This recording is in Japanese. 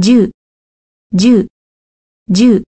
じゅう。じゅう。